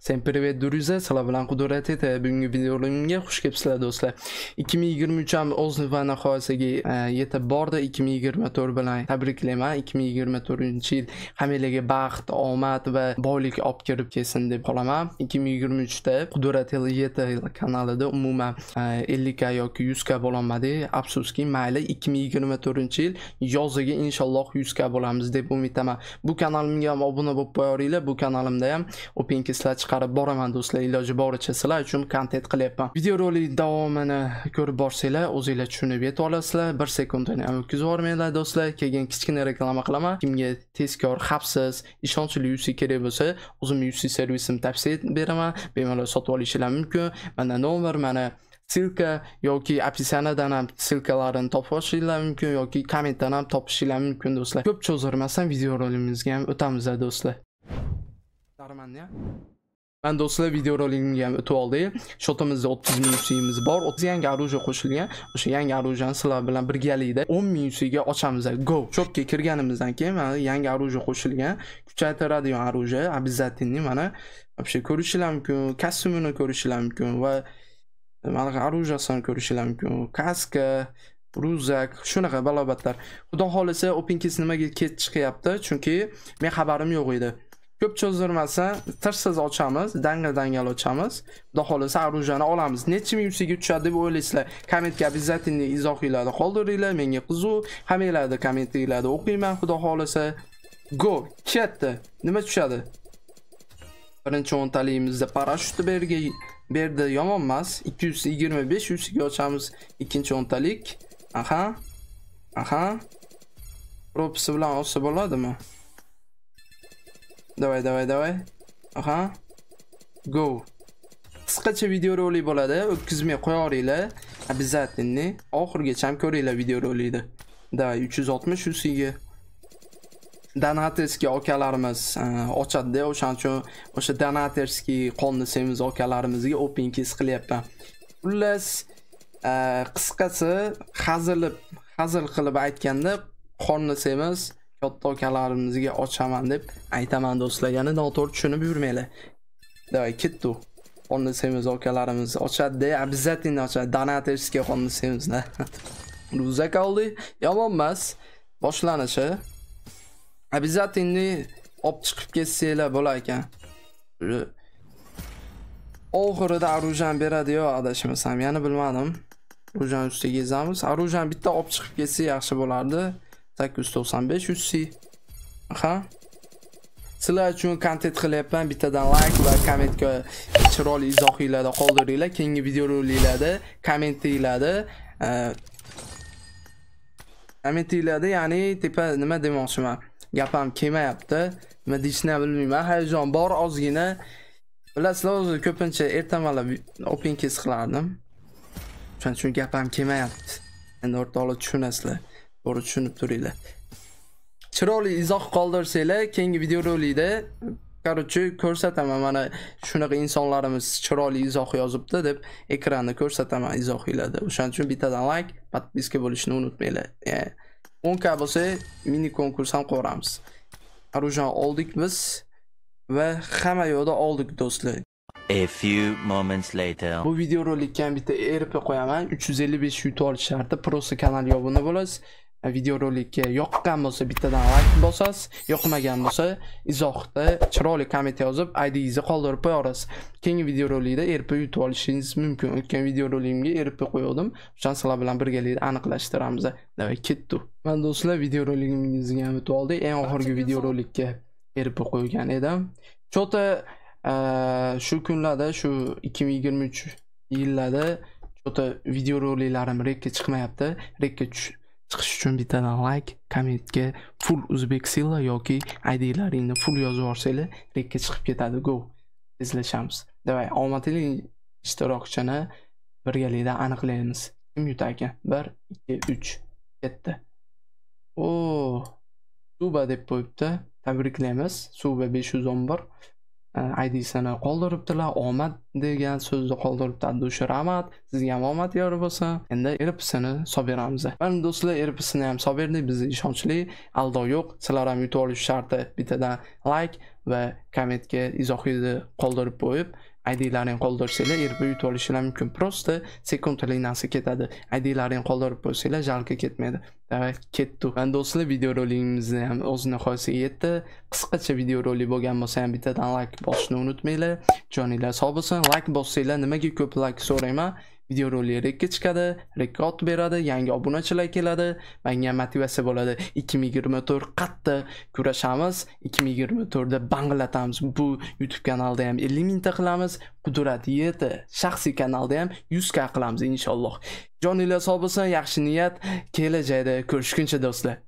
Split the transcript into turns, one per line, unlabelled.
Sen привет, друзья, салам bilan qudrat eti bugungi videoligimga xush kelibsizlar do'stlar 2023 ham o'z va nihoyasiga yetib bordi 2024 bilan tabriklayman 2024 yil hammalarga baxt omad va boylik olib kirib kelsin deb qolaman 2023 da qudrat yil yeti kanalida umuman 50 k yoki 100 k bo'lolmadik afsuski mayli 2024 yil yoziga inshaalloh 100 k bo'lamiz deb umid qilaman bu kanalimga ham obuna bo'lib qo'yinglar. bu kanalimda ham slash chiqarib boraman do'stlar iloji boricha sizlar uchun kontent qilyapman videorolik davomini ko'rib borsanglar o'zinglar tushunib yetib olasizlar bir sekundini ham o'tkazib yubormanglar do'stlar keyin kichkina reklama qilaman kimga tezkor xavfsiz ishonchli uc kerak bo'lsa o'zimni uc servisimni tavsiya beraman bemalol sotib olishinglar mumkin mana nomer mana silka yoki opisaniyadan ham silkalarini topib olishinglar mumkin yoki kommentdan ham topishinglar mumkin do'stlar ko'p cho'zdirmasdan rolimizga ham o'tamiz do'stlar darmanni Ben dostlar video rolingi yani ötü aldı. Şotamızda 30 min yüzeyimiz var. 30 yenge aruja koşuluyen. O şey yenge arujan sılav bilen bir geliydi. 10 min yüzeyge açamıza go. Çok kekirgenimizden ki ben yenge aruja koşuluyen. Küçer teradiyo aruja. Abi zaten değil bana. Abi şey körüşüle mümkün. Kasımını körüşüle mümkün. Ve ben aruja sana körüşüle mümkün. Kaskı. Ruzak. Şuna kadar balabatlar. Bu da hala ise opinkisinime git çıkı yaptı. Çünkü ben haberim yok idi. ko'p cho'zdirmasa tirsiz ochamiz dangal dangal ochamiz xudo xohlasa оружияni olamiz nechi ming ustiga tushadi deb o'ylaysizlar kommentga обязательно izohinglarni qoldiringlar menga qiziq hammanglarni kommentinglarni o'qiyman xudo xohlasa go ketdi nima tushadi birinchi o'ntaligimizda parashyutni berdi berdi yomon emas ikki yuz yigirma besh ustiga ochamiz ikkinchi o'ntalik aha aha propisi bilan olsa bo'ladimi Давай, давай, давай. Ага. Go. Qisqacha videorolik bo'ladi, o'tkizmay qo'ya olinglar. Обязательно. Oxirgacha ham ko'ringlar videorolikni. Da 360 usiga. Donaterski okalarimiz э, ochadi-da, o'shaning uchun o'sha Donaterski qonni semiz okalarimizga open case qilyapman. Xullas, э, qisqasi hazil hazil qilib aytganda qonni semiz katta ukalarimizga ochaman deb aytaman do'stlar yana noto'g'ri tushunib yurmanglar давай ketdi onni sevmiz ukalarimiz ochadi обязательно ochadi donatorskiy onni sevmiz ruza qoldi yomon emas boshlanishi обязательно olib chiqib ketsanglar bo'lar ekan oxirida orujan beradiyu adashmasam yana bilmadim orujan ustiga yezamiz orujan bitta olib chiqib ketsa yaxshi bo'lardi 895 100 aha sizlar uchun kontent qilyapman bittadan like va kommentga chiroyli izohinglarda qoldiringlar keyingi videoroliklarda komment qilinglar. E, komment ya'ni tepa nima demoqchiman gapam kelmayapti nima e deyishni bilmayman hayajon e bor ozgina bilasizlar o'zi ko'pincha ertamalar open kes qilardim shuning uchun gapam kelmayapti endi o'rtoqlar tushunasizlar to'g'ri tushunib turinglar chiroyli izoh qoldirsanglar keyingi video rolikda короче ko'rsataman mana shunaqa insonlarimiz chiroyli izoh yozibdi deb ekranni ko'rsataman izohinglarda o'shaning uchun bittadan like подписка bo'lishni unutmanglar o'n k bo'lsa mini konkurs ham qilib оружие oldik biz va hamma yoqda oldik do'stlar A few moments later. Bu videorolikka bitta rp qo'yaman. 355 yutib olish sharti. Prosta kanalga obuna bo'lasiz. videorolikka yoqqan bo'lsa bittadan like bosasiz yoqmagan bo'lsa izohda chiroyli komment yozib idingizni qoldirib qo'yasiz keyingi videorolikda erp yutib olishingiz mumkin o'tgan videorolikimga erp qo'ygandim o'shan sizlar bilan birgalikda aniqlashtiramiz davay ketdi mana do'stlar ham yutib oldik eng oxirgi videorolikka erp qo'ygan edim chota shu kunlarda shu 2023 yillarda chota videoroliklarim rekka chiqmayapti rekka chiqish uchun bittadan like kommentga full o'zbek silla yoki idlaringni full yozib yuborsanglar rekka chiqib ketadi go izlashamiz давай omadli ishtirokchini birgalikda aniqlaymiz kim yutadi bir ikki uch ketdi o suba deb qo'yibdi tabriklaymiz suba besh yuz o'n bir E, aydisini qoldiribdilar omad degan so'zni qoldiribdi abdusha rahmat sizga ham omad yor bo'lsin endi erpisini solib beramiz mana do'stlar erpisini ham solib berdik biz ishonchli aldov yo'q sizlar ham yutib olish sharti bittadan layk like va kommentga izohingizni qoldirib qo'yib idlarni qoldirsanglar erib yutib olishinglar mumkin prosta sekundalik narsa ketadi idlarni qoldirib qo'ysanglar jalka ketmaydi давай ketdik do'stlar videorolikimizni ham o'z nihoyasiga yetdi qisqacha videorolik bo'lgan bo'lsa ham bittadan like bosishni unutmanglar joninglar sog' like layk bossanglar nimaga ko'p like so'rayman videorolik rekka chiqadi rekord beradi yangi obunachilar keladi menga motivatsiya bo'ladi 2024 qatta kurashamiz 2024 da banglatamiz bu youtube kanalda ham 50 mingta qilamiz qudrat yeti shaxsiy kanalda ham 100 k qilamiz inshaalloh joninglar sog' bo'lsin yaxshi niyat kelajakda ko'rishguncha do'stlar